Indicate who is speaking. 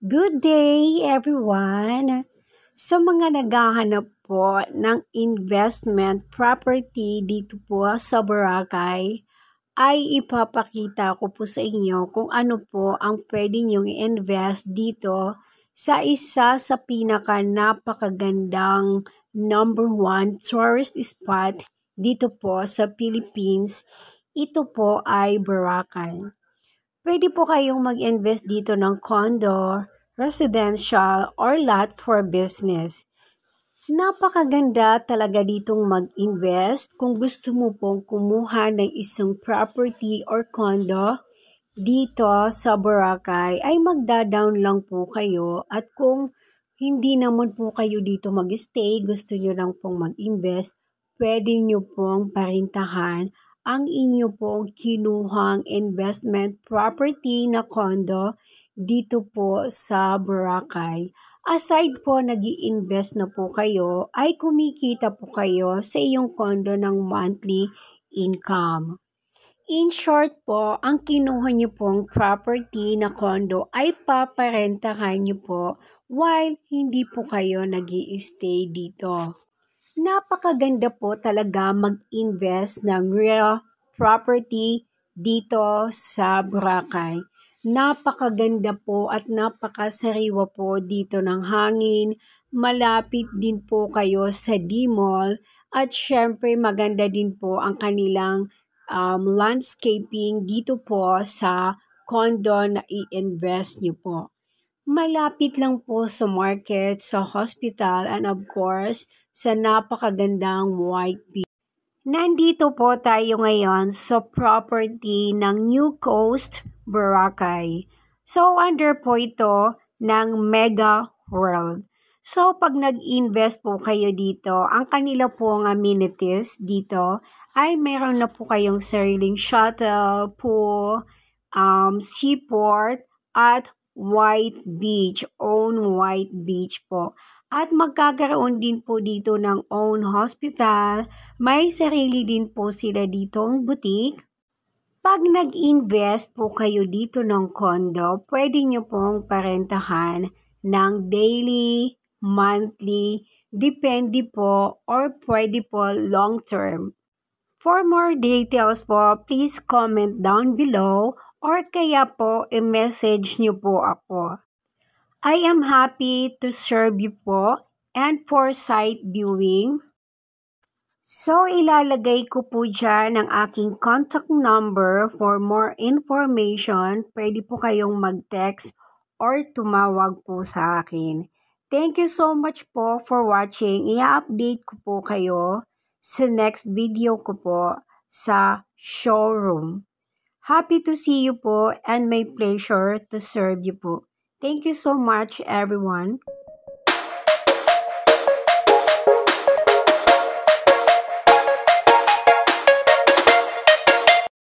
Speaker 1: Good day everyone! Sa mga naghahanap po ng investment property dito po sa Boracay, ay ipapakita ko po sa inyo kung ano po ang pwede nyong invest dito sa isa sa pinaka napakagandang number one tourist spot dito po sa Philippines. Ito po ay Boracay. Pwede po kayong mag-invest dito ng condo, residential, or lot for business. Napakaganda talaga ditong mag-invest kung gusto mo pong kumuha ng isang property or condo dito sa Boracay ay magda-down lang po kayo at kung hindi naman po kayo dito mag-stay, gusto nyo lang pong mag-invest, pwede nyo pong parintahan ang inyo pong kinuhang investment property na condo dito po sa Boracay. Aside po nag invest na po kayo, ay kumikita po kayo sa iyong condo ng monthly income. In short po, ang kinuha niyo pong property na condo ay paparentahan niyo po while hindi po kayo nag stay dito napakaganda po talaga mag-invest ng real property dito sa Boracay. Napakaganda po at napakasariwa po dito ng hangin. Malapit din po kayo sa D-Mall at syempre maganda din po ang kanilang um, landscaping dito po sa condo na i-invest nyo po malapit lang po sa market, sa hospital, and of course, sa napakagandang White Beach. Nandito po tayo ngayon sa property ng New Coast, Boracay. So, under po ito ng Mega World. So, pag nag-invest po kayo dito, ang kanila pong amenities dito ay meron na po kayong sariling shuttle po, um, seaport, at White Beach, own White Beach po. At magkakaroon din po dito ng own hospital. May sarili din po sila dito ditong boutique. Pag nag-invest po kayo dito ng condo, pwede nyo pong parentahan ng daily, monthly, depende po, or pwede po long term. For more details po, please comment down below or kaya po i-message niyo po ako. I am happy to serve you po and for site viewing. So, ilalagay ko po dyan ang aking contact number for more information. Pwede po kayong mag-text or tumawag po sa akin. Thank you so much po for watching. i update ko po kayo sa next video ko po sa showroom. Happy to see you po and may pleasure to serve you po. Thank you so much everyone.